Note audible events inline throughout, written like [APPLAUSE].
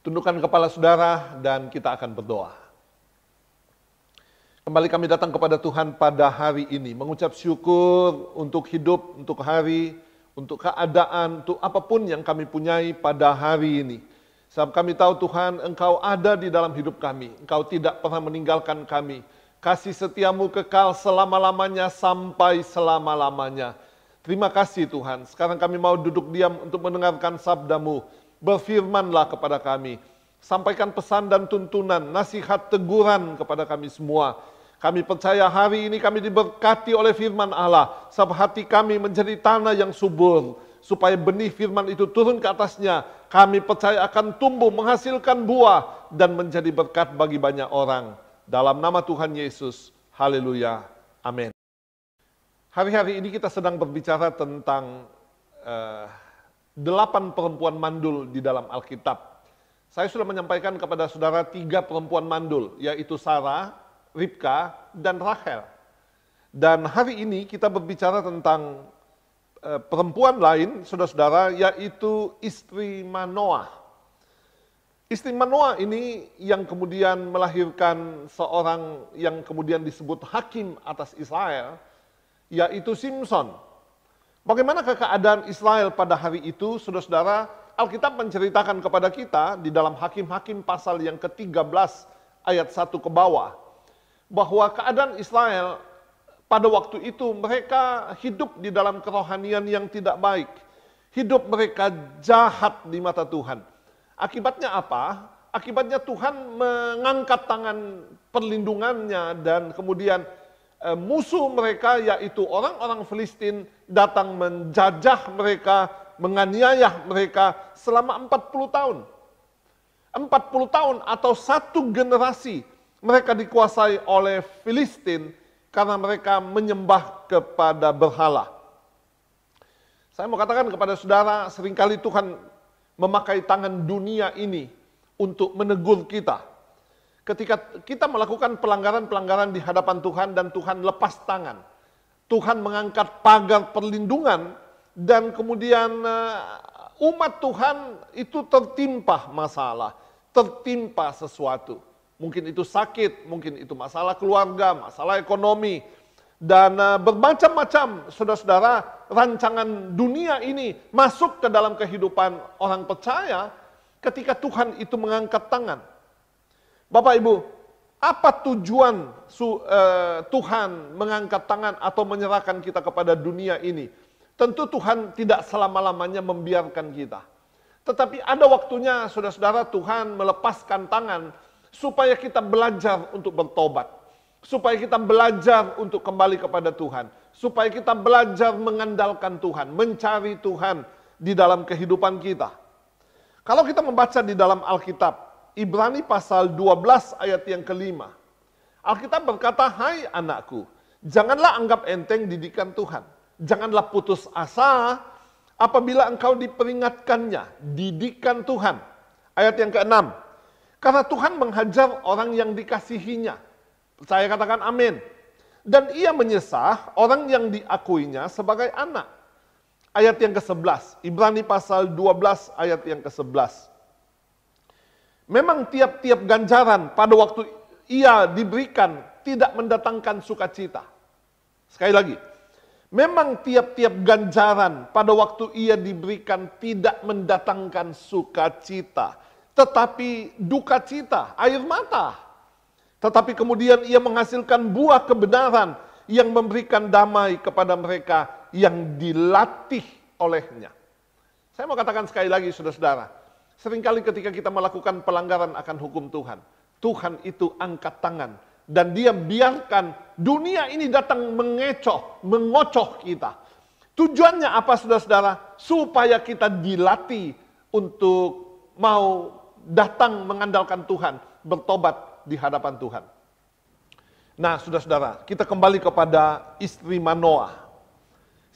Tundukkan kepala saudara dan kita akan berdoa. Kembali kami datang kepada Tuhan pada hari ini, mengucap syukur untuk hidup, untuk hari, untuk keadaan, untuk apapun yang kami punyai pada hari ini. Sebab kami tahu Tuhan, Engkau ada di dalam hidup kami. Engkau tidak pernah meninggalkan kami. Kasih setiamu kekal selama-lamanya sampai selama-lamanya. Terima kasih Tuhan. Sekarang kami mau duduk diam untuk mendengarkan sabdamu berfirmanlah kepada kami. Sampaikan pesan dan tuntunan, nasihat teguran kepada kami semua. Kami percaya hari ini kami diberkati oleh firman Allah. Sebab hati kami menjadi tanah yang subur. Supaya benih firman itu turun ke atasnya. Kami percaya akan tumbuh menghasilkan buah dan menjadi berkat bagi banyak orang. Dalam nama Tuhan Yesus. Haleluya. Amin. Hari-hari ini kita sedang berbicara tentang uh, delapan perempuan mandul di dalam Alkitab. Saya sudah menyampaikan kepada saudara tiga perempuan mandul, yaitu Sarah, Ribka, dan Rahel. Dan hari ini kita berbicara tentang e, perempuan lain, saudara-saudara, yaitu istri Manoah. Istri Manoah ini yang kemudian melahirkan seorang yang kemudian disebut hakim atas Israel, yaitu Simpson. Bagaimana keadaan Israel pada hari itu, saudara-saudara? Alkitab menceritakan kepada kita di dalam Hakim-Hakim pasal yang ke-13 ayat 1 ke bawah, bahwa keadaan Israel pada waktu itu mereka hidup di dalam kerohanian yang tidak baik. Hidup mereka jahat di mata Tuhan. Akibatnya apa? Akibatnya Tuhan mengangkat tangan perlindungannya dan kemudian eh, musuh mereka yaitu orang-orang Filistin datang menjajah mereka, menganiaya mereka selama 40 tahun. 40 tahun atau satu generasi mereka dikuasai oleh Filistin karena mereka menyembah kepada berhala. Saya mau katakan kepada saudara, seringkali Tuhan memakai tangan dunia ini untuk menegur kita. Ketika kita melakukan pelanggaran-pelanggaran di hadapan Tuhan dan Tuhan lepas tangan Tuhan mengangkat pagar perlindungan dan kemudian eh, umat Tuhan itu tertimpa masalah, tertimpa sesuatu. Mungkin itu sakit, mungkin itu masalah keluarga, masalah ekonomi, dan eh, bermacam-macam saudara-saudara rancangan dunia ini masuk ke dalam kehidupan orang percaya ketika Tuhan itu mengangkat tangan. Bapak Ibu, apa tujuan su, uh, Tuhan mengangkat tangan atau menyerahkan kita kepada dunia ini? Tentu Tuhan tidak selama-lamanya membiarkan kita. Tetapi ada waktunya saudara-saudara Tuhan melepaskan tangan supaya kita belajar untuk bertobat. Supaya kita belajar untuk kembali kepada Tuhan. Supaya kita belajar mengandalkan Tuhan, mencari Tuhan di dalam kehidupan kita. Kalau kita membaca di dalam Alkitab, Ibrani pasal 12 ayat yang kelima. Alkitab berkata, Hai anakku, janganlah anggap enteng didikan Tuhan. Janganlah putus asa apabila engkau diperingatkannya, didikan Tuhan. Ayat yang keenam, karena Tuhan menghajar orang yang dikasihinya. Saya katakan amin. Dan ia menyesah orang yang diakuinya sebagai anak. Ayat yang ke-11, Ibrani pasal 12 ayat yang ke-11. Memang tiap-tiap ganjaran pada waktu ia diberikan tidak mendatangkan sukacita. Sekali lagi, memang tiap-tiap ganjaran pada waktu ia diberikan tidak mendatangkan sukacita, tetapi duka cita, air mata. Tetapi kemudian ia menghasilkan buah kebenaran yang memberikan damai kepada mereka yang dilatih olehnya. Saya mau katakan sekali lagi, saudara-saudara, Seringkali ketika kita melakukan pelanggaran akan hukum Tuhan, Tuhan itu angkat tangan dan dia biarkan dunia ini datang mengecoh, mengocoh kita. Tujuannya apa saudara-saudara? Supaya kita dilatih untuk mau datang mengandalkan Tuhan, bertobat di hadapan Tuhan. Nah, saudara-saudara, kita kembali kepada istri Manoah.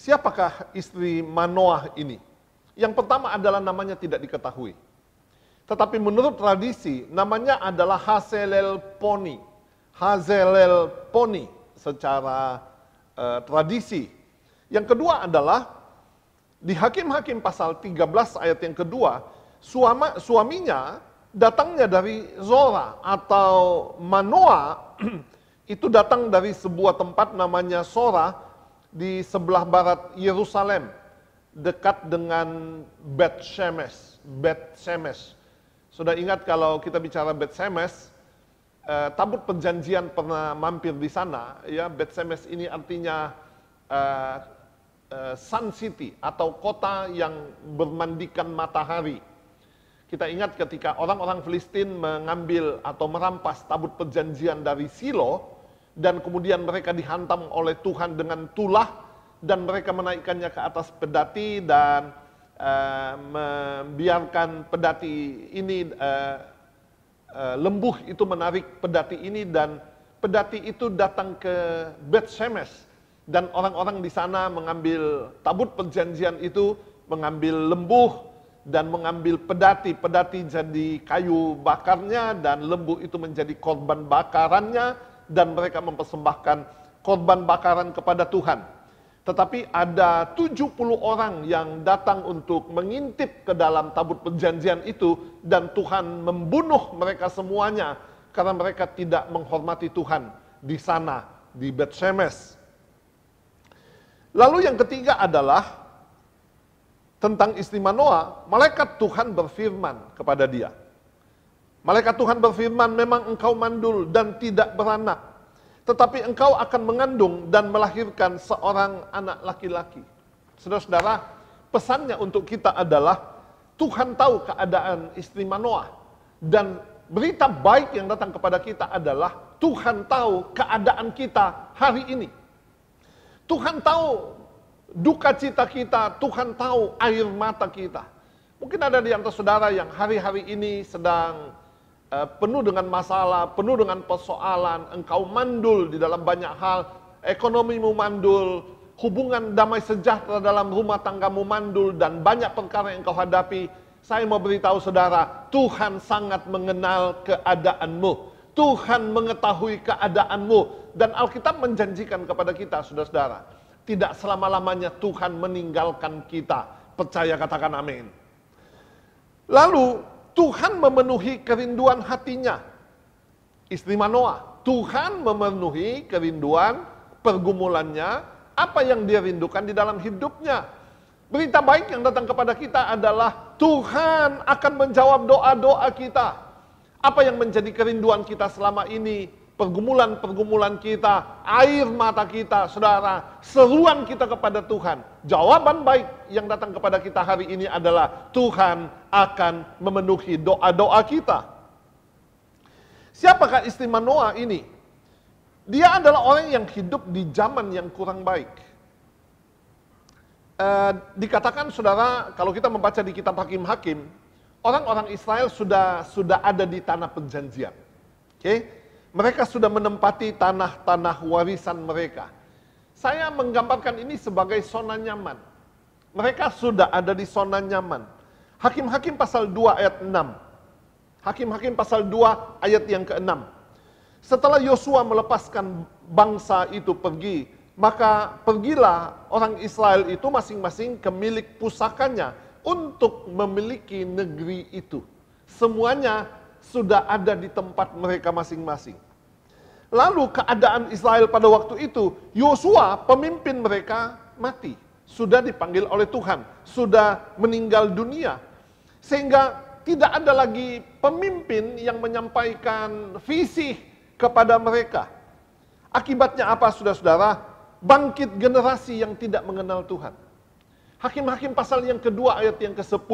Siapakah istri Manoah ini? Yang pertama adalah namanya tidak diketahui. Tetapi menurut tradisi namanya adalah Hazelel Poni. Hazelel Poni secara uh, tradisi. Yang kedua adalah di Hakim-hakim pasal 13 ayat yang kedua, suama, suaminya datangnya dari Zora atau Manoa [CLEARS THROAT] itu datang dari sebuah tempat namanya Zora di sebelah barat Yerusalem dekat dengan Bet Shemesh. Bet Shemesh sudah ingat kalau kita bicara Betsemes, Semes, eh, tabut perjanjian pernah mampir di sana, ya Betsemes ini artinya eh, eh, Sun City atau kota yang bermandikan matahari. Kita ingat ketika orang-orang Filistin mengambil atau merampas tabut perjanjian dari Silo, dan kemudian mereka dihantam oleh Tuhan dengan tulah, dan mereka menaikkannya ke atas pedati dan uh, membiarkan pedati ini uh, uh, lembuh itu menarik pedati ini dan pedati itu datang ke Beth Shemesh dan orang-orang di sana mengambil tabut perjanjian itu mengambil lembuh dan mengambil pedati pedati jadi kayu bakarnya dan lembu itu menjadi korban bakarannya dan mereka mempersembahkan korban bakaran kepada Tuhan tetapi ada 70 orang yang datang untuk mengintip ke dalam tabut perjanjian itu dan Tuhan membunuh mereka semuanya karena mereka tidak menghormati Tuhan di sana di Bethshemes. Lalu yang ketiga adalah tentang istimewa Noah, malaikat Tuhan berfirman kepada dia. Malaikat Tuhan berfirman, memang engkau mandul dan tidak beranak tetapi engkau akan mengandung dan melahirkan seorang anak laki-laki. Saudara-saudara, pesannya untuk kita adalah Tuhan tahu keadaan istri Manoah dan berita baik yang datang kepada kita adalah Tuhan tahu keadaan kita hari ini. Tuhan tahu duka cita kita, Tuhan tahu air mata kita. Mungkin ada di antara saudara yang hari-hari ini sedang Eh, penuh dengan masalah, penuh dengan persoalan, engkau mandul di dalam banyak hal, ekonomimu mandul, hubungan damai sejahtera dalam rumah tanggamu mandul dan banyak perkara yang kau hadapi, saya mau beritahu saudara, Tuhan sangat mengenal keadaanmu. Tuhan mengetahui keadaanmu dan Alkitab menjanjikan kepada kita saudara-saudara, tidak selama-lamanya Tuhan meninggalkan kita. Percaya katakan amin. Lalu Tuhan memenuhi kerinduan hatinya. Istri Manoa, Tuhan memenuhi kerinduan pergumulannya, apa yang dia rindukan di dalam hidupnya. Berita baik yang datang kepada kita adalah Tuhan akan menjawab doa-doa kita. Apa yang menjadi kerinduan kita selama ini pergumulan-pergumulan kita, air mata kita, saudara, seruan kita kepada Tuhan. Jawaban baik yang datang kepada kita hari ini adalah Tuhan akan memenuhi doa-doa kita. Siapakah istimewa Noah ini? Dia adalah orang yang hidup di zaman yang kurang baik. E, dikatakan saudara, kalau kita membaca di kitab Hakim-Hakim, orang-orang Israel sudah sudah ada di tanah perjanjian. Oke? Okay? Mereka sudah menempati tanah-tanah warisan mereka. Saya menggambarkan ini sebagai zona nyaman. Mereka sudah ada di zona nyaman. Hakim-hakim pasal 2 ayat 6. Hakim-hakim pasal 2 ayat yang ke-6. Setelah Yosua melepaskan bangsa itu pergi, maka pergilah orang Israel itu masing-masing ke milik pusakanya untuk memiliki negeri itu. Semuanya sudah ada di tempat mereka masing-masing. Lalu keadaan Israel pada waktu itu, Yosua pemimpin mereka mati, sudah dipanggil oleh Tuhan, sudah meninggal dunia. Sehingga tidak ada lagi pemimpin yang menyampaikan visi kepada mereka. Akibatnya apa saudara-saudara? Bangkit generasi yang tidak mengenal Tuhan. Hakim-hakim pasal yang kedua ayat yang ke-10.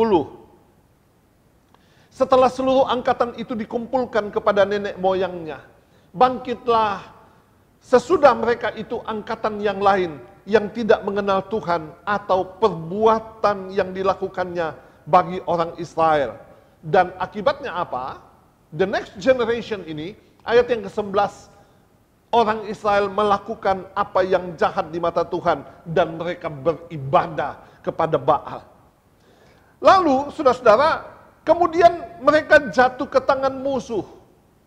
Setelah seluruh angkatan itu dikumpulkan kepada nenek moyangnya, bangkitlah. Sesudah mereka itu angkatan yang lain yang tidak mengenal Tuhan atau perbuatan yang dilakukannya bagi orang Israel. Dan akibatnya apa? The next generation ini, ayat yang ke-11, orang Israel melakukan apa yang jahat di mata Tuhan dan mereka beribadah kepada Baal. Lalu, saudara-saudara, kemudian mereka jatuh ke tangan musuh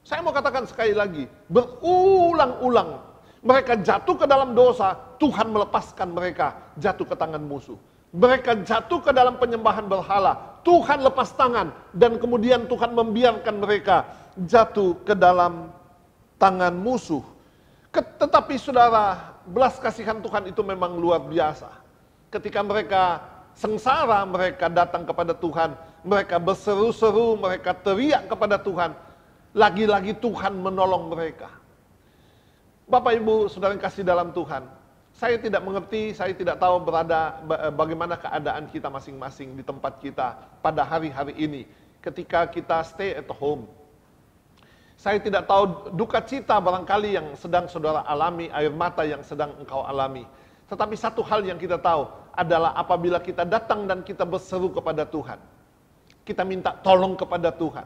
saya mau katakan sekali lagi, berulang-ulang mereka jatuh ke dalam dosa, Tuhan melepaskan mereka jatuh ke tangan musuh. Mereka jatuh ke dalam penyembahan berhala, Tuhan lepas tangan dan kemudian Tuhan membiarkan mereka jatuh ke dalam tangan musuh. Tetapi saudara, belas kasihan Tuhan itu memang luar biasa. Ketika mereka sengsara mereka datang kepada Tuhan, mereka berseru-seru, mereka teriak kepada Tuhan, lagi-lagi Tuhan menolong mereka. Bapak Ibu, saudara yang kasih dalam Tuhan, saya tidak mengerti, saya tidak tahu berada bagaimana keadaan kita masing-masing di tempat kita pada hari-hari ini ketika kita stay at home. Saya tidak tahu duka cita barangkali yang sedang saudara alami, air mata yang sedang engkau alami. Tetapi satu hal yang kita tahu adalah apabila kita datang dan kita berseru kepada Tuhan. Kita minta tolong kepada Tuhan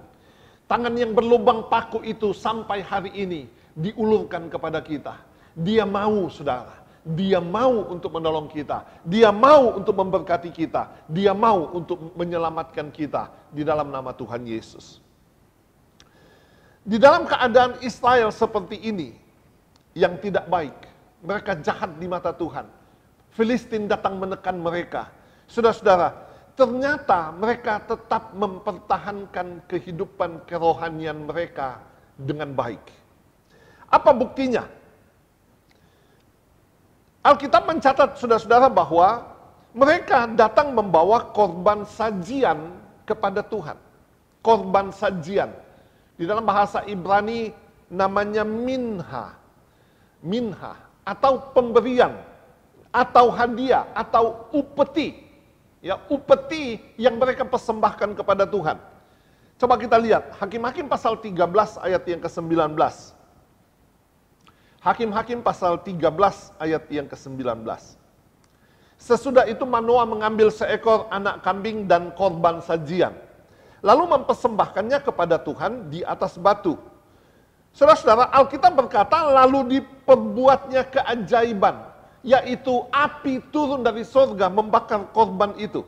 Tangan yang berlubang paku itu sampai hari ini diulurkan kepada kita. Dia mau, saudara. Dia mau untuk menolong kita. Dia mau untuk memberkati kita. Dia mau untuk menyelamatkan kita di dalam nama Tuhan Yesus. Di dalam keadaan Israel seperti ini, yang tidak baik, mereka jahat di mata Tuhan. Filistin datang menekan mereka. Saudara-saudara, ternyata mereka tetap mempertahankan kehidupan kerohanian mereka dengan baik. Apa buktinya? Alkitab mencatat saudara-saudara bahwa mereka datang membawa korban sajian kepada Tuhan. Korban sajian. Di dalam bahasa Ibrani namanya minha. Minha atau pemberian atau hadiah atau upeti ya upeti yang mereka persembahkan kepada Tuhan. Coba kita lihat Hakim-hakim pasal 13 ayat yang ke-19. Hakim-hakim pasal 13 ayat yang ke-19. Sesudah itu Manoa mengambil seekor anak kambing dan korban sajian. Lalu mempersembahkannya kepada Tuhan di atas batu. Saudara-saudara, Alkitab berkata lalu diperbuatnya keajaiban yaitu api turun dari surga membakar korban itu.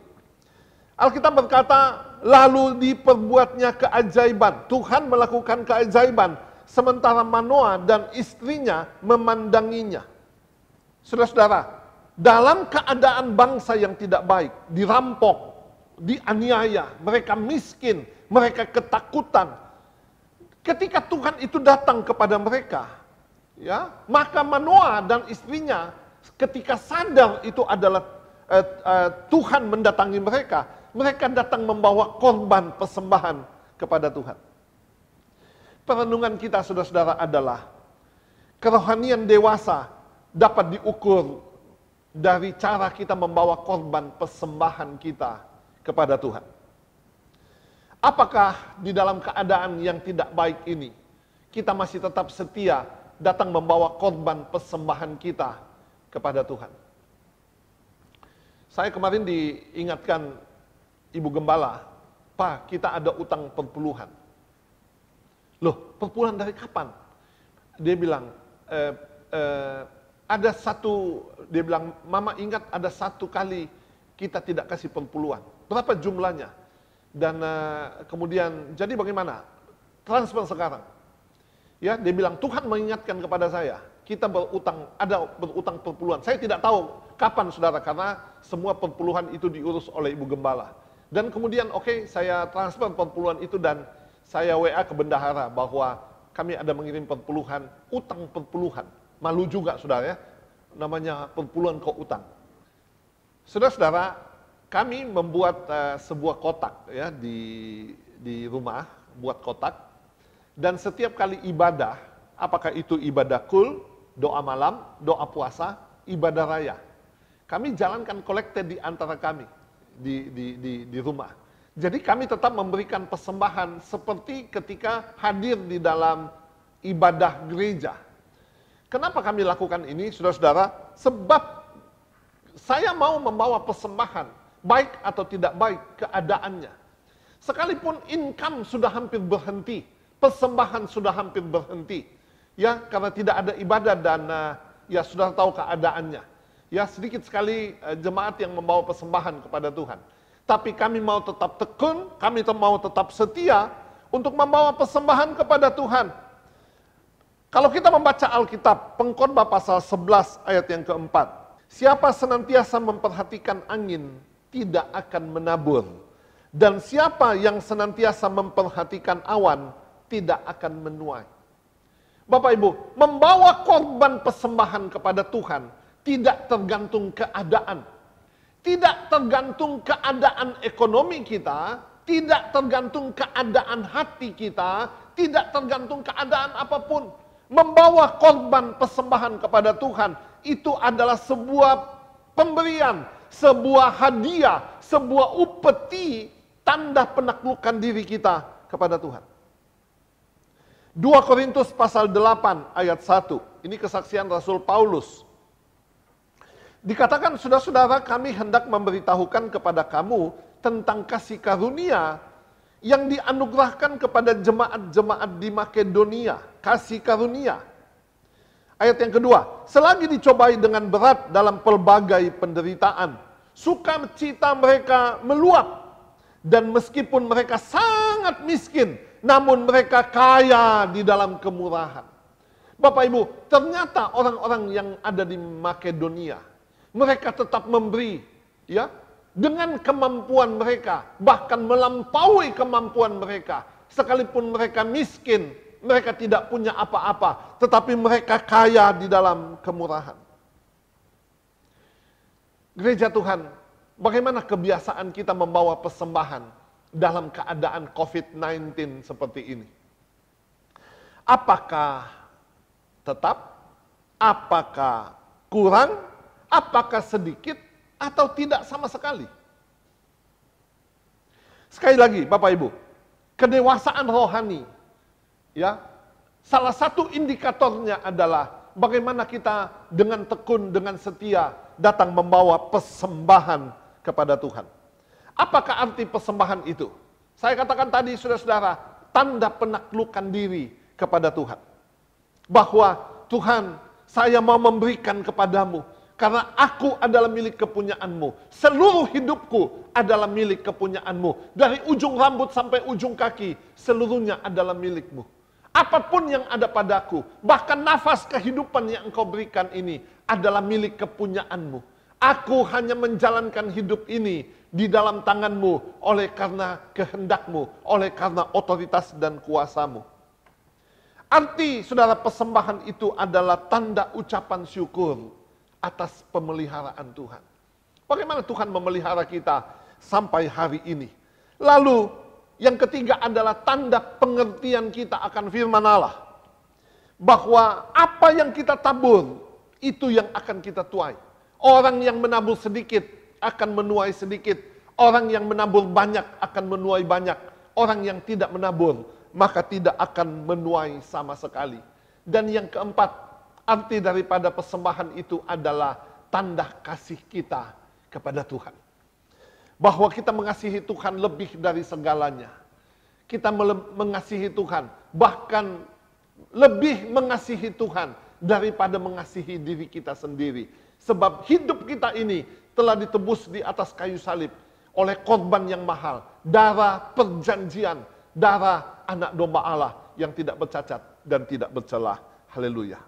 Alkitab berkata, lalu diperbuatnya keajaiban. Tuhan melakukan keajaiban, sementara Manoa dan istrinya memandanginya. Saudara-saudara, dalam keadaan bangsa yang tidak baik, dirampok, dianiaya, mereka miskin, mereka ketakutan. Ketika Tuhan itu datang kepada mereka, ya, maka Manoa dan istrinya ketika sadar itu adalah eh, eh, Tuhan mendatangi mereka, mereka datang membawa korban persembahan kepada Tuhan. Perenungan kita saudara-saudara adalah kerohanian dewasa dapat diukur dari cara kita membawa korban persembahan kita kepada Tuhan. Apakah di dalam keadaan yang tidak baik ini kita masih tetap setia datang membawa korban persembahan kita kepada Tuhan. Saya kemarin diingatkan Ibu Gembala, Pak, kita ada utang perpuluhan. Loh, perpuluhan dari kapan? Dia bilang, e, e, ada satu, dia bilang, Mama ingat ada satu kali kita tidak kasih perpuluhan. Berapa jumlahnya? Dan uh, kemudian, jadi bagaimana? Transfer sekarang. Ya, dia bilang, Tuhan mengingatkan kepada saya, kita berutang, ada berutang perpuluhan. Saya tidak tahu kapan saudara, karena semua perpuluhan itu diurus oleh Ibu Gembala. Dan kemudian oke, okay, saya transfer perpuluhan itu dan saya WA ke bendahara bahwa kami ada mengirim perpuluhan, utang perpuluhan. Malu juga saudara ya, namanya perpuluhan kok utang. Saudara-saudara, kami membuat uh, sebuah kotak ya di di rumah, buat kotak. Dan setiap kali ibadah, apakah itu ibadah kul, doa malam, doa puasa, ibadah raya. Kami jalankan kolekte di antara kami di, di, di, di rumah. Jadi kami tetap memberikan persembahan seperti ketika hadir di dalam ibadah gereja. Kenapa kami lakukan ini, saudara-saudara? Sebab saya mau membawa persembahan, baik atau tidak baik keadaannya. Sekalipun income sudah hampir berhenti, persembahan sudah hampir berhenti, ya karena tidak ada ibadah dan eh, ya sudah tahu keadaannya. Ya sedikit sekali eh, jemaat yang membawa persembahan kepada Tuhan. Tapi kami mau tetap tekun, kami mau tetap setia untuk membawa persembahan kepada Tuhan. Kalau kita membaca Alkitab, pengkhotbah pasal 11 ayat yang keempat. Siapa senantiasa memperhatikan angin tidak akan menabur. Dan siapa yang senantiasa memperhatikan awan tidak akan menuai. Bapak Ibu, membawa korban persembahan kepada Tuhan tidak tergantung keadaan. Tidak tergantung keadaan ekonomi kita, tidak tergantung keadaan hati kita, tidak tergantung keadaan apapun. Membawa korban persembahan kepada Tuhan itu adalah sebuah pemberian, sebuah hadiah, sebuah upeti tanda penaklukan diri kita kepada Tuhan. 2 Korintus pasal 8 ayat 1. Ini kesaksian Rasul Paulus. Dikatakan saudara-saudara kami hendak memberitahukan kepada kamu tentang kasih karunia yang dianugerahkan kepada jemaat-jemaat di Makedonia. Kasih karunia. Ayat yang kedua, selagi dicobai dengan berat dalam pelbagai penderitaan, suka sukacita mereka meluap. Dan meskipun mereka sangat miskin, namun mereka kaya di dalam kemurahan. Bapak Ibu, ternyata orang-orang yang ada di Makedonia, mereka tetap memberi, ya, dengan kemampuan mereka, bahkan melampaui kemampuan mereka. Sekalipun mereka miskin, mereka tidak punya apa-apa, tetapi mereka kaya di dalam kemurahan. Gereja Tuhan, bagaimana kebiasaan kita membawa persembahan dalam keadaan COVID-19 seperti ini? Apakah tetap, apakah kurang, apakah sedikit, atau tidak sama sekali? Sekali lagi, Bapak Ibu, kedewasaan rohani, ya, salah satu indikatornya adalah bagaimana kita dengan tekun, dengan setia datang membawa persembahan kepada Tuhan. Apakah arti persembahan itu? Saya katakan tadi, saudara-saudara, tanda penaklukan diri kepada Tuhan. Bahwa Tuhan, saya mau memberikan kepadamu karena aku adalah milik kepunyaanmu. Seluruh hidupku adalah milik kepunyaanmu. Dari ujung rambut sampai ujung kaki, seluruhnya adalah milikmu. Apapun yang ada padaku, bahkan nafas kehidupan yang engkau berikan ini adalah milik kepunyaanmu. Aku hanya menjalankan hidup ini di dalam tanganmu oleh karena kehendakmu, oleh karena otoritas dan kuasamu. Arti saudara persembahan itu adalah tanda ucapan syukur atas pemeliharaan Tuhan. Bagaimana Tuhan memelihara kita sampai hari ini. Lalu yang ketiga adalah tanda pengertian kita akan firman Allah. Bahwa apa yang kita tabur, itu yang akan kita tuai. Orang yang menabur sedikit, akan menuai sedikit. Orang yang menabur banyak akan menuai banyak. Orang yang tidak menabur maka tidak akan menuai sama sekali. Dan yang keempat, arti daripada persembahan itu adalah tanda kasih kita kepada Tuhan. Bahwa kita mengasihi Tuhan lebih dari segalanya. Kita mengasihi Tuhan, bahkan lebih mengasihi Tuhan daripada mengasihi diri kita sendiri Sebab hidup kita ini telah ditebus di atas kayu salib oleh korban yang mahal. Darah perjanjian, darah anak domba Allah yang tidak bercacat dan tidak bercelah. Haleluya.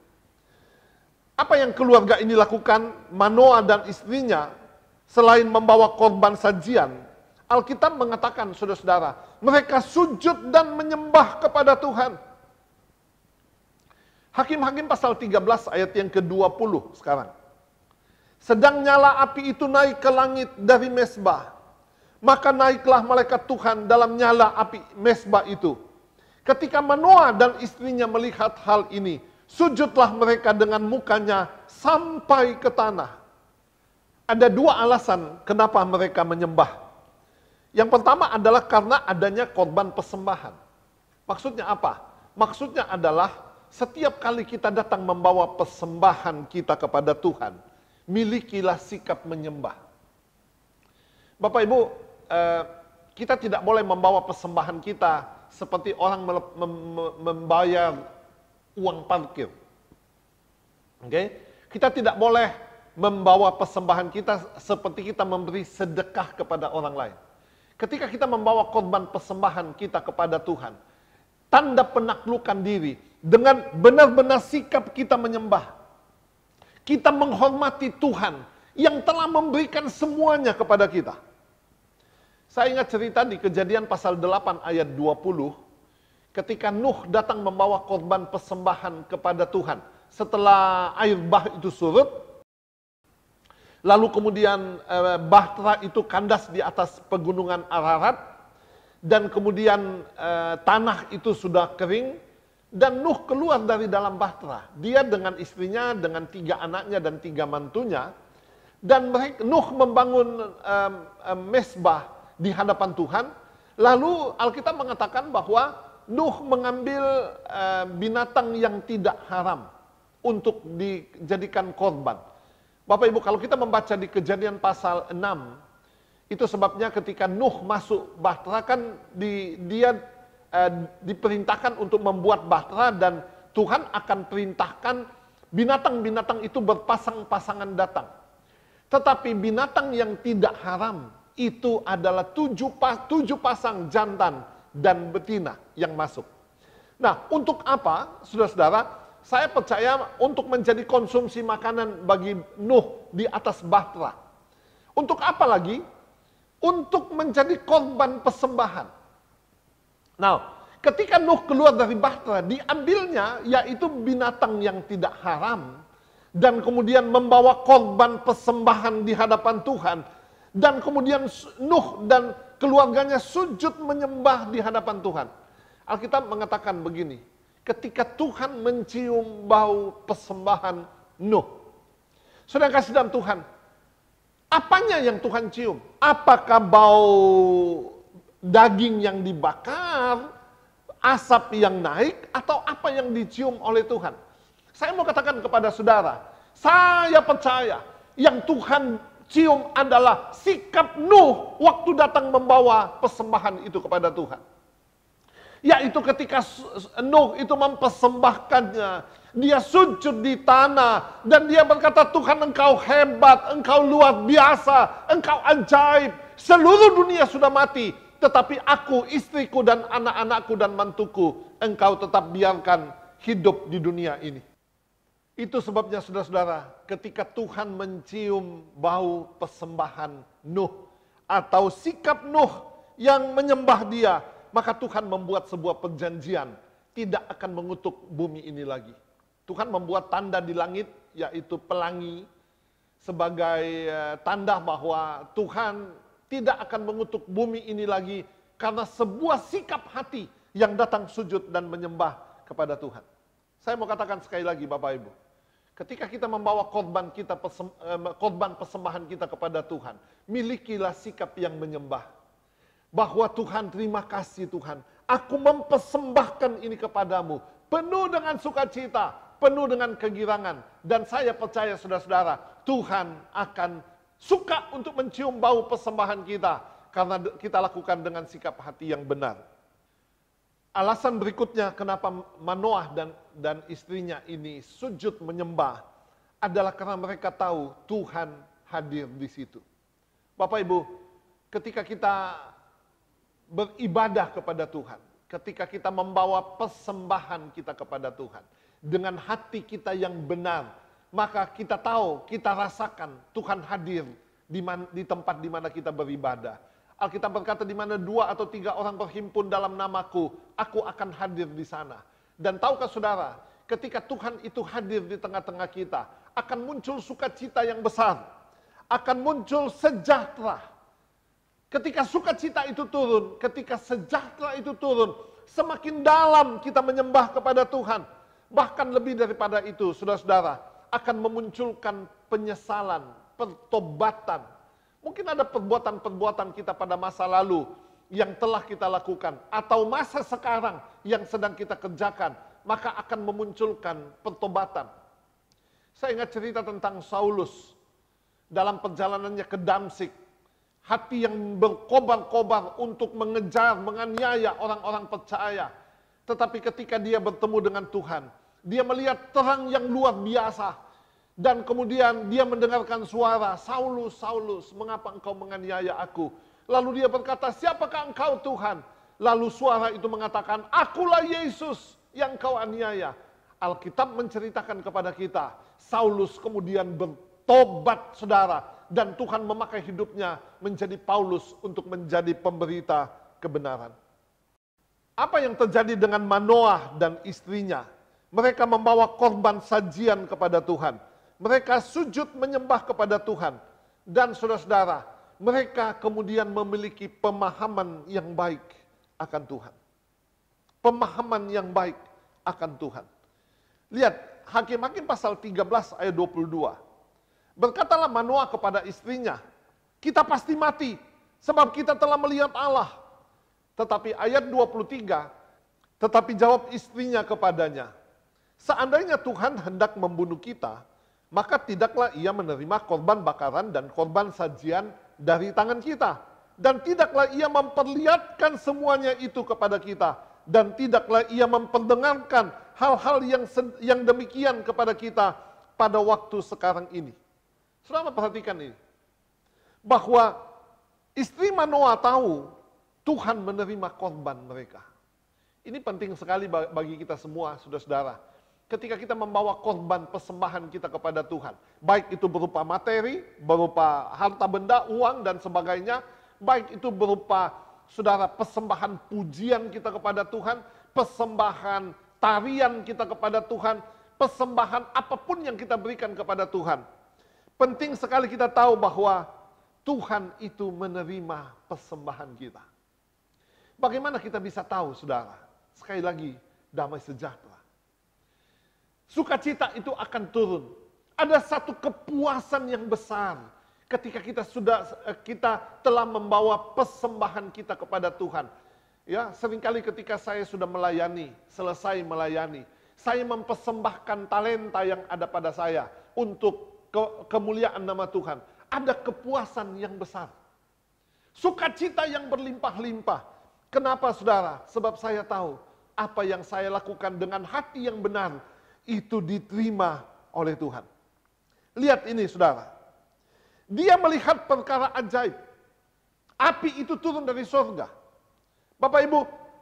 Apa yang keluarga ini lakukan, Manoa dan istrinya, selain membawa korban sajian, Alkitab mengatakan, saudara-saudara, mereka sujud dan menyembah kepada Tuhan. Hakim-hakim pasal 13 ayat yang ke-20 sekarang. Sedang nyala api itu naik ke langit dari mesbah. Maka naiklah malaikat Tuhan dalam nyala api mesbah itu. Ketika Manoah dan istrinya melihat hal ini, sujudlah mereka dengan mukanya sampai ke tanah. Ada dua alasan kenapa mereka menyembah. Yang pertama adalah karena adanya korban persembahan. Maksudnya apa? Maksudnya adalah setiap kali kita datang membawa persembahan kita kepada Tuhan, milikilah sikap menyembah. Bapak Ibu, eh, kita tidak boleh membawa persembahan kita seperti orang membayar uang parkir. Oke? Okay? Kita tidak boleh membawa persembahan kita seperti kita memberi sedekah kepada orang lain. Ketika kita membawa korban persembahan kita kepada Tuhan, tanda penaklukan diri dengan benar-benar sikap kita menyembah kita menghormati Tuhan yang telah memberikan semuanya kepada kita. Saya ingat cerita di kejadian pasal 8 ayat 20, ketika Nuh datang membawa korban persembahan kepada Tuhan. Setelah air bah itu surut, lalu kemudian eh, Bahtera itu kandas di atas pegunungan Ararat, dan kemudian eh, tanah itu sudah kering, dan Nuh keluar dari dalam bahtera. Dia dengan istrinya, dengan tiga anaknya dan tiga mantunya. Dan mereka, Nuh membangun um, um, mesbah di hadapan Tuhan. Lalu Alkitab mengatakan bahwa Nuh mengambil uh, binatang yang tidak haram untuk dijadikan korban. Bapak Ibu, kalau kita membaca di kejadian pasal 6, itu sebabnya ketika Nuh masuk bahtera kan di, dia eh, diperintahkan untuk membuat bahtera dan Tuhan akan perintahkan binatang-binatang itu berpasang-pasangan datang. Tetapi binatang yang tidak haram itu adalah tujuh, pas, tujuh pasang jantan dan betina yang masuk. Nah, untuk apa, saudara-saudara? Saya percaya untuk menjadi konsumsi makanan bagi Nuh di atas bahtera. Untuk apa lagi? Untuk menjadi korban persembahan. Nah, ketika Nuh keluar dari bahtera, diambilnya yaitu binatang yang tidak haram dan kemudian membawa korban persembahan di hadapan Tuhan dan kemudian Nuh dan keluarganya sujud menyembah di hadapan Tuhan. Alkitab mengatakan begini, ketika Tuhan mencium bau persembahan Nuh. Saudara kasih dalam Tuhan, apanya yang Tuhan cium? Apakah bau daging yang dibakar, asap yang naik, atau apa yang dicium oleh Tuhan. Saya mau katakan kepada saudara, saya percaya yang Tuhan cium adalah sikap Nuh waktu datang membawa persembahan itu kepada Tuhan. Yaitu ketika Nuh itu mempersembahkannya, dia sujud di tanah dan dia berkata, Tuhan engkau hebat, engkau luar biasa, engkau ajaib, seluruh dunia sudah mati, tetapi aku, istriku dan anak-anakku dan mantuku, engkau tetap biarkan hidup di dunia ini. Itu sebabnya saudara-saudara, ketika Tuhan mencium bau persembahan Nuh atau sikap Nuh yang menyembah dia, maka Tuhan membuat sebuah perjanjian tidak akan mengutuk bumi ini lagi. Tuhan membuat tanda di langit yaitu pelangi sebagai eh, tanda bahwa Tuhan tidak akan mengutuk bumi ini lagi karena sebuah sikap hati yang datang sujud dan menyembah kepada Tuhan. Saya mau katakan sekali lagi Bapak Ibu, ketika kita membawa korban kita eh, korban persembahan kita kepada Tuhan, milikilah sikap yang menyembah. Bahwa Tuhan terima kasih Tuhan, aku mempersembahkan ini kepadamu penuh dengan sukacita, penuh dengan kegirangan dan saya percaya saudara-saudara, Tuhan akan Suka untuk mencium bau persembahan kita karena kita lakukan dengan sikap hati yang benar. Alasan berikutnya kenapa Manoah dan dan istrinya ini sujud menyembah adalah karena mereka tahu Tuhan hadir di situ. Bapak Ibu, ketika kita beribadah kepada Tuhan, ketika kita membawa persembahan kita kepada Tuhan dengan hati kita yang benar, maka kita tahu, kita rasakan Tuhan hadir di, man, di tempat di mana kita beribadah. Alkitab berkata di mana dua atau tiga orang berhimpun dalam namaku, aku akan hadir di sana. Dan tahukah saudara, ketika Tuhan itu hadir di tengah-tengah kita, akan muncul sukacita yang besar, akan muncul sejahtera. Ketika sukacita itu turun, ketika sejahtera itu turun, semakin dalam kita menyembah kepada Tuhan. Bahkan lebih daripada itu, saudara-saudara, akan memunculkan penyesalan, pertobatan. Mungkin ada perbuatan-perbuatan kita pada masa lalu yang telah kita lakukan atau masa sekarang yang sedang kita kerjakan, maka akan memunculkan pertobatan. Saya ingat cerita tentang Saulus dalam perjalanannya ke Damsik. Hati yang berkobar-kobar untuk mengejar, menganiaya orang-orang percaya. Tetapi ketika dia bertemu dengan Tuhan, dia melihat terang yang luar biasa. Dan kemudian dia mendengarkan suara, Saulus, Saulus, mengapa engkau menganiaya aku? Lalu dia berkata, siapakah engkau Tuhan? Lalu suara itu mengatakan, akulah Yesus yang kau aniaya. Alkitab menceritakan kepada kita, Saulus kemudian bertobat saudara. Dan Tuhan memakai hidupnya menjadi Paulus untuk menjadi pemberita kebenaran. Apa yang terjadi dengan Manoah dan istrinya? Mereka membawa korban sajian kepada Tuhan. Mereka sujud menyembah kepada Tuhan. Dan saudara-saudara, mereka kemudian memiliki pemahaman yang baik akan Tuhan. Pemahaman yang baik akan Tuhan. Lihat, Hakim-Hakim pasal 13 ayat 22. Berkatalah Manoah kepada istrinya, kita pasti mati sebab kita telah melihat Allah. Tetapi ayat 23, tetapi jawab istrinya kepadanya, Seandainya Tuhan hendak membunuh kita, maka tidaklah ia menerima korban bakaran dan korban sajian dari tangan kita. Dan tidaklah ia memperlihatkan semuanya itu kepada kita. Dan tidaklah ia memperdengarkan hal-hal yang, yang demikian kepada kita pada waktu sekarang ini. Selamat perhatikan ini. Bahwa istri Manoah tahu Tuhan menerima korban mereka. Ini penting sekali bagi kita semua, saudara-saudara ketika kita membawa korban persembahan kita kepada Tuhan. Baik itu berupa materi, berupa harta benda, uang dan sebagainya. Baik itu berupa saudara persembahan pujian kita kepada Tuhan, persembahan tarian kita kepada Tuhan, persembahan apapun yang kita berikan kepada Tuhan. Penting sekali kita tahu bahwa Tuhan itu menerima persembahan kita. Bagaimana kita bisa tahu, saudara? Sekali lagi, damai sejahtera Sukacita itu akan turun. Ada satu kepuasan yang besar ketika kita sudah eh, kita telah membawa persembahan kita kepada Tuhan. Ya, seringkali ketika saya sudah melayani, selesai melayani, saya mempersembahkan talenta yang ada pada saya untuk ke, kemuliaan nama Tuhan. Ada kepuasan yang besar. Sukacita yang berlimpah-limpah. Kenapa saudara? Sebab saya tahu apa yang saya lakukan dengan hati yang benar itu diterima oleh Tuhan. Lihat ini saudara. Dia melihat perkara ajaib. Api itu turun dari surga. Bapak Ibu,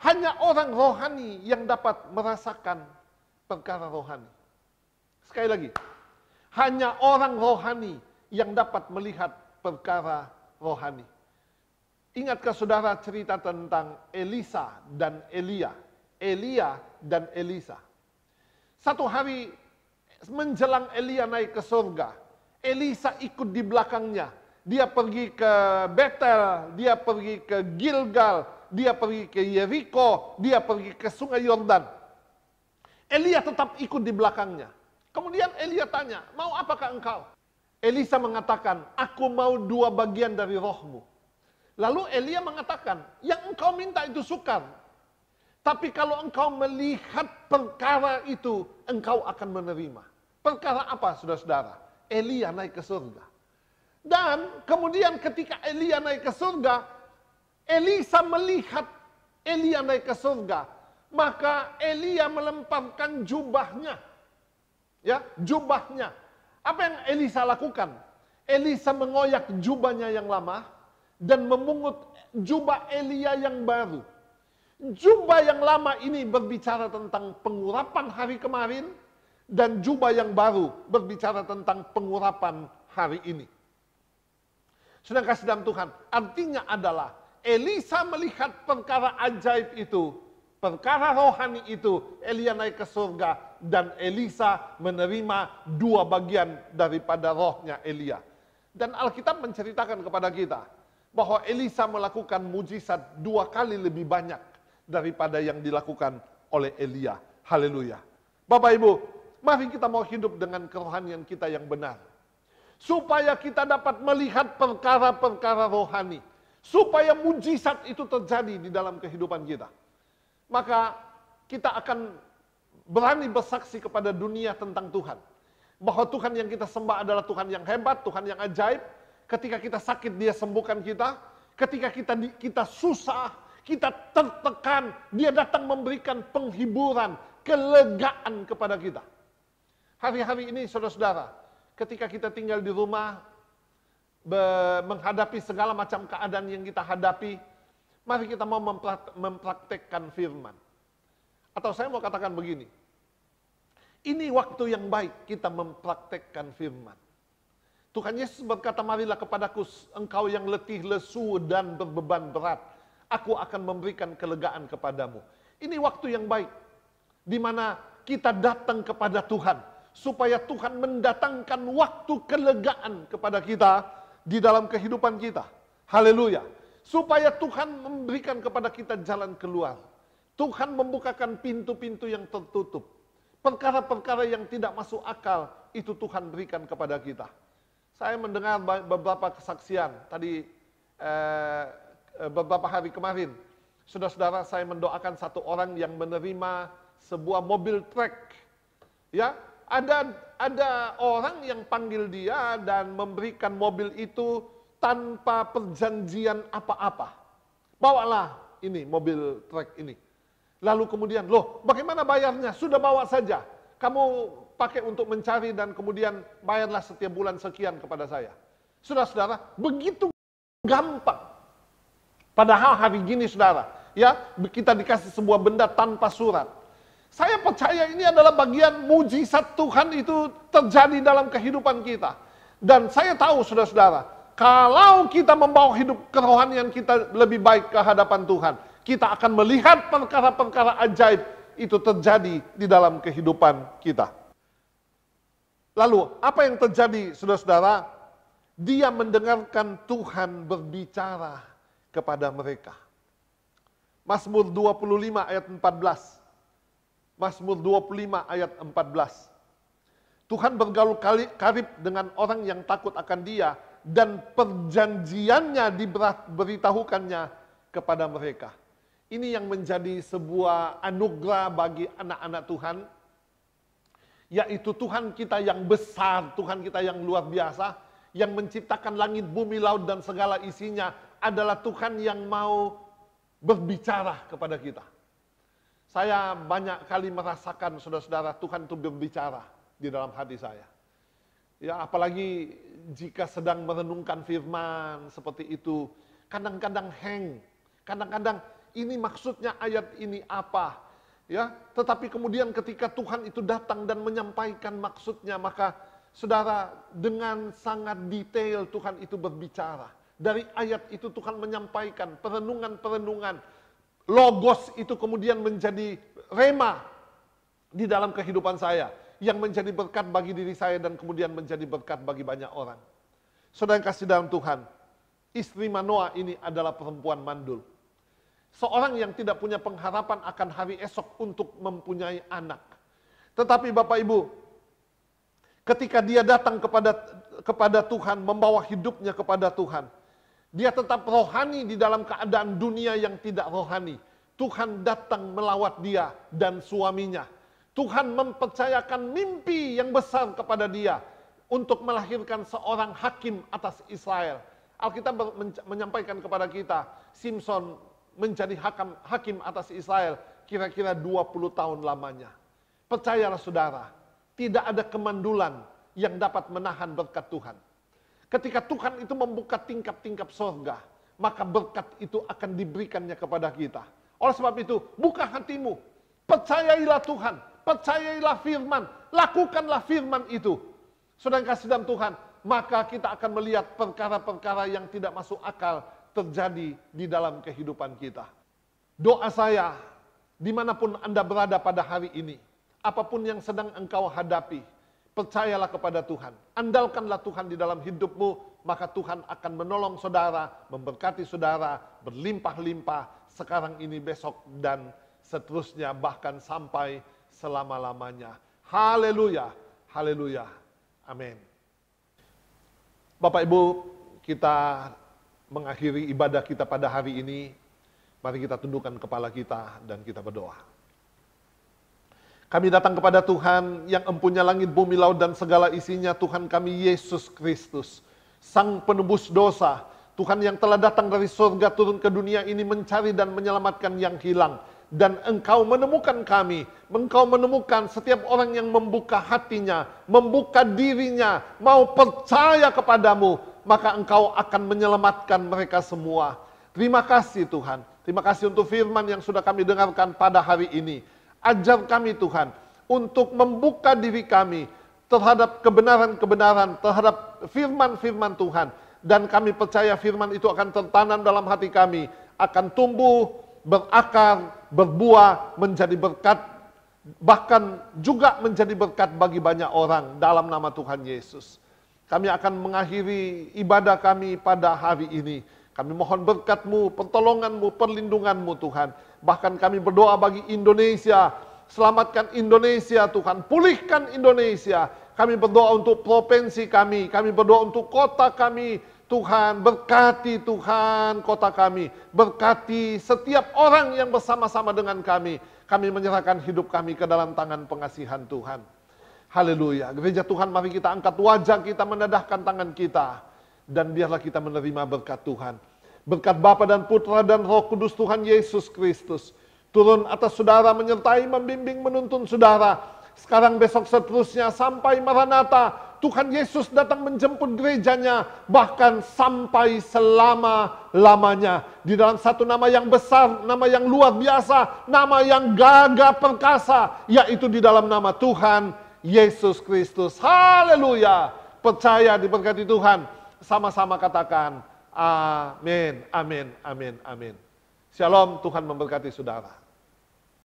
hanya orang rohani yang dapat merasakan perkara rohani. Sekali lagi, hanya orang rohani yang dapat melihat perkara rohani. Ingatkah saudara cerita tentang Elisa dan Elia? Elia dan Elisa. Satu hari menjelang Elia naik ke surga, Elisa ikut di belakangnya. Dia pergi ke Betel, dia pergi ke Gilgal, dia pergi ke Yeriko, dia pergi ke Sungai Yordan. Elia tetap ikut di belakangnya. Kemudian Elia tanya, mau apakah engkau? Elisa mengatakan, aku mau dua bagian dari rohmu. Lalu Elia mengatakan, yang engkau minta itu sukar, tapi kalau engkau melihat perkara itu, engkau akan menerima. Perkara apa, saudara-saudara? Elia naik ke surga. Dan kemudian ketika Elia naik ke surga, Elisa melihat Elia naik ke surga. Maka Elia melemparkan jubahnya. Ya, jubahnya. Apa yang Elisa lakukan? Elisa mengoyak jubahnya yang lama dan memungut jubah Elia yang baru. Jubah yang lama ini berbicara tentang pengurapan hari kemarin dan jubah yang baru berbicara tentang pengurapan hari ini. Sedang kasih dalam Tuhan, artinya adalah Elisa melihat perkara ajaib itu, perkara rohani itu, Elia naik ke surga dan Elisa menerima dua bagian daripada rohnya Elia. Dan Alkitab menceritakan kepada kita bahwa Elisa melakukan mujizat dua kali lebih banyak daripada yang dilakukan oleh Elia. Haleluya. Bapak Ibu, mari kita mau hidup dengan kerohanian kita yang benar. Supaya kita dapat melihat perkara-perkara rohani. Supaya mujizat itu terjadi di dalam kehidupan kita. Maka kita akan berani bersaksi kepada dunia tentang Tuhan. Bahwa Tuhan yang kita sembah adalah Tuhan yang hebat, Tuhan yang ajaib. Ketika kita sakit, dia sembuhkan kita. Ketika kita kita susah, kita tertekan, dia datang memberikan penghiburan, kelegaan kepada kita. Hari-hari ini saudara-saudara, ketika kita tinggal di rumah, menghadapi segala macam keadaan yang kita hadapi, mari kita mau mempraktekkan firman. Atau saya mau katakan begini, ini waktu yang baik kita mempraktekkan firman. Tuhan Yesus berkata, marilah kepadaku engkau yang letih, lesu, dan berbeban berat aku akan memberikan kelegaan kepadamu. Ini waktu yang baik, di mana kita datang kepada Tuhan, supaya Tuhan mendatangkan waktu kelegaan kepada kita di dalam kehidupan kita. Haleluya! Supaya Tuhan memberikan kepada kita jalan keluar. Tuhan membukakan pintu-pintu yang tertutup. Perkara-perkara yang tidak masuk akal itu Tuhan berikan kepada kita. Saya mendengar beberapa kesaksian tadi eh, Eh, beberapa hari kemarin. Saudara-saudara, saya mendoakan satu orang yang menerima sebuah mobil trek. Ya, ada ada orang yang panggil dia dan memberikan mobil itu tanpa perjanjian apa-apa. Bawalah ini mobil trek ini. Lalu kemudian, loh bagaimana bayarnya? Sudah bawa saja. Kamu pakai untuk mencari dan kemudian bayarlah setiap bulan sekian kepada saya. Saudara-saudara, begitu gampang. Padahal hari gini saudara, ya kita dikasih sebuah benda tanpa surat. Saya percaya ini adalah bagian mujizat Tuhan itu terjadi dalam kehidupan kita. Dan saya tahu saudara-saudara, kalau kita membawa hidup kerohanian kita lebih baik ke hadapan Tuhan, kita akan melihat perkara-perkara ajaib itu terjadi di dalam kehidupan kita. Lalu, apa yang terjadi saudara-saudara? Dia mendengarkan Tuhan berbicara kepada mereka. Mazmur 25 ayat 14. Mazmur 25 ayat 14. Tuhan bergaul karib dengan orang yang takut akan dia dan perjanjiannya diberitahukannya kepada mereka. Ini yang menjadi sebuah anugerah bagi anak-anak Tuhan, yaitu Tuhan kita yang besar, Tuhan kita yang luar biasa, yang menciptakan langit, bumi, laut, dan segala isinya, adalah Tuhan yang mau berbicara kepada kita. Saya banyak kali merasakan saudara-saudara Tuhan itu berbicara di dalam hati saya. Ya apalagi jika sedang merenungkan firman seperti itu, kadang-kadang hang, kadang-kadang ini maksudnya ayat ini apa. Ya, tetapi kemudian ketika Tuhan itu datang dan menyampaikan maksudnya, maka saudara dengan sangat detail Tuhan itu berbicara. Dari ayat itu Tuhan menyampaikan perenungan-perenungan. Logos itu kemudian menjadi rema di dalam kehidupan saya. Yang menjadi berkat bagi diri saya dan kemudian menjadi berkat bagi banyak orang. Saudara yang kasih dalam Tuhan, istri Manoa ini adalah perempuan mandul. Seorang yang tidak punya pengharapan akan hari esok untuk mempunyai anak. Tetapi Bapak Ibu, ketika dia datang kepada kepada Tuhan, membawa hidupnya kepada Tuhan, dia tetap rohani di dalam keadaan dunia yang tidak rohani. Tuhan datang melawat dia dan suaminya. Tuhan mempercayakan mimpi yang besar kepada dia untuk melahirkan seorang hakim atas Israel. Alkitab menyampaikan kepada kita, Simpson menjadi hakim, hakim atas Israel kira-kira 20 tahun lamanya. Percayalah saudara, tidak ada kemandulan yang dapat menahan berkat Tuhan. Ketika Tuhan itu membuka tingkap-tingkap sorga, maka berkat itu akan diberikannya kepada kita. Oleh sebab itu, buka hatimu, percayailah Tuhan, percayailah firman, lakukanlah firman itu. Sedang kasih dalam Tuhan, maka kita akan melihat perkara-perkara yang tidak masuk akal terjadi di dalam kehidupan kita. Doa saya, dimanapun Anda berada pada hari ini, apapun yang sedang engkau hadapi, Percayalah kepada Tuhan. Andalkanlah Tuhan di dalam hidupmu, maka Tuhan akan menolong saudara, memberkati saudara, berlimpah-limpah sekarang ini besok dan seterusnya bahkan sampai selama-lamanya. Haleluya. Haleluya. Amin. Bapak Ibu, kita mengakhiri ibadah kita pada hari ini. Mari kita tundukkan kepala kita dan kita berdoa. Kami datang kepada Tuhan yang empunya langit, bumi, laut, dan segala isinya, Tuhan kami Yesus Kristus, Sang Penebus dosa, Tuhan yang telah datang dari surga turun ke dunia ini mencari dan menyelamatkan yang hilang. Dan engkau menemukan kami, engkau menemukan setiap orang yang membuka hatinya, membuka dirinya, mau percaya kepadamu, maka engkau akan menyelamatkan mereka semua. Terima kasih Tuhan, terima kasih untuk firman yang sudah kami dengarkan pada hari ini. Ajar kami Tuhan untuk membuka diri kami terhadap kebenaran-kebenaran, terhadap firman-firman Tuhan. Dan kami percaya firman itu akan tertanam dalam hati kami, akan tumbuh, berakar, berbuah, menjadi berkat, bahkan juga menjadi berkat bagi banyak orang dalam nama Tuhan Yesus. Kami akan mengakhiri ibadah kami pada hari ini. Kami mohon berkat-Mu, pertolongan-Mu, perlindungan-Mu, Tuhan Bahkan kami berdoa bagi Indonesia, selamatkan Indonesia Tuhan, pulihkan Indonesia. Kami berdoa untuk provinsi kami, kami berdoa untuk kota kami. Tuhan berkati Tuhan kota kami, berkati setiap orang yang bersama-sama dengan kami. Kami menyerahkan hidup kami ke dalam tangan pengasihan Tuhan. Haleluya. Gereja Tuhan mari kita angkat wajah kita, menedahkan tangan kita. Dan biarlah kita menerima berkat Tuhan. Berkat Bapa dan Putra dan Roh Kudus Tuhan Yesus Kristus. Turun atas saudara menyertai, membimbing, menuntun saudara. Sekarang besok seterusnya sampai Maranatha. Tuhan Yesus datang menjemput gerejanya bahkan sampai selama-lamanya. Di dalam satu nama yang besar, nama yang luar biasa, nama yang gagah perkasa. Yaitu di dalam nama Tuhan Yesus Kristus. Haleluya. Percaya diberkati Tuhan. Sama-sama katakan, Amin, amin, amin, amin. Shalom, Tuhan memberkati saudara.